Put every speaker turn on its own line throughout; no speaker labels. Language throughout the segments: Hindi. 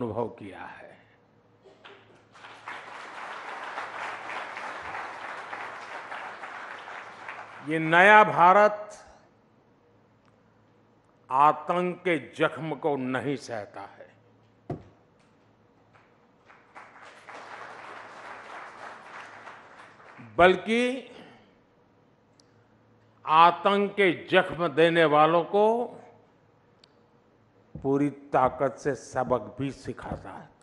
अनुभव किया है ये नया भारत आतंक के जख्म को नहीं सहता है बल्कि आतंक के जख्म देने वालों को पूरी ताकत से सबक भी सिखाता है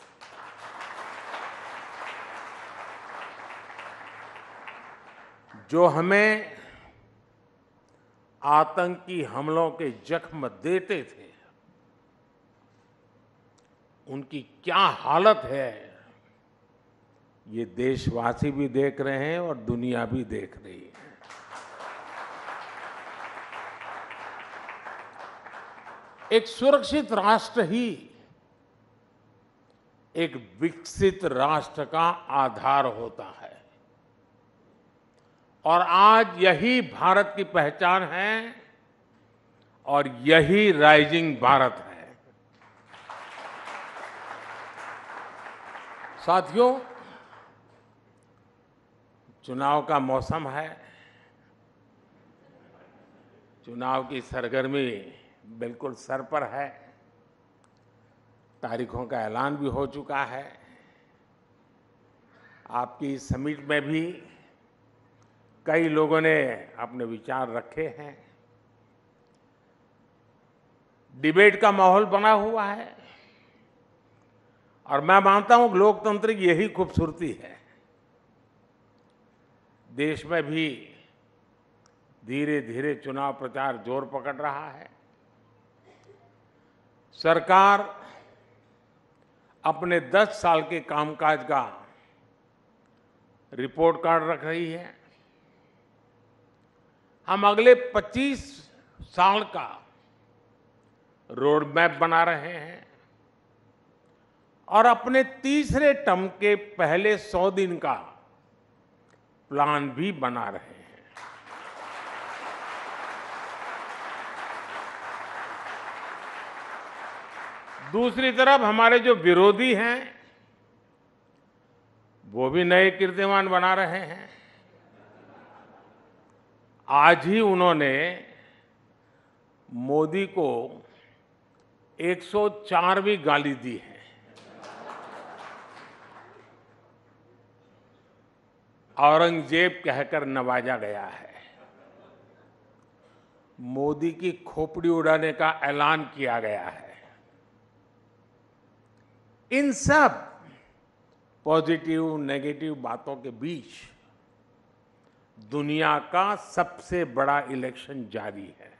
जो हमें आतंकी हमलों के जख्म देते थे उनकी क्या हालत है ये देशवासी भी देख रहे हैं और दुनिया भी देख रही है एक सुरक्षित राष्ट्र ही एक विकसित राष्ट्र का आधार होता है और आज यही भारत की पहचान है और यही राइजिंग भारत है साथियों चुनाव का मौसम है चुनाव की सरगर्मी बिल्कुल सर पर है तारीखों का ऐलान भी हो चुका है आपकी समिट में भी कई लोगों ने अपने विचार रखे हैं डिबेट का माहौल बना हुआ है और मैं मानता हूं लोकतंत्र की यही खूबसूरती है देश में भी धीरे धीरे चुनाव प्रचार जोर पकड़ रहा है सरकार अपने 10 साल के कामकाज का रिपोर्ट कार्ड रख रही है हम अगले 25 साल का रोड मैप बना रहे हैं और अपने तीसरे टर्म के पहले 100 दिन का प्लान भी बना रहे हैं दूसरी तरफ हमारे जो विरोधी हैं वो भी नए कीर्तिमान बना रहे हैं आज ही उन्होंने मोदी को 104वीं गाली दी है औरंगजेब कहकर नवाजा गया है मोदी की खोपड़ी उड़ाने का ऐलान किया गया है इन सब पॉजिटिव नेगेटिव बातों के बीच दुनिया का सबसे बड़ा इलेक्शन जारी है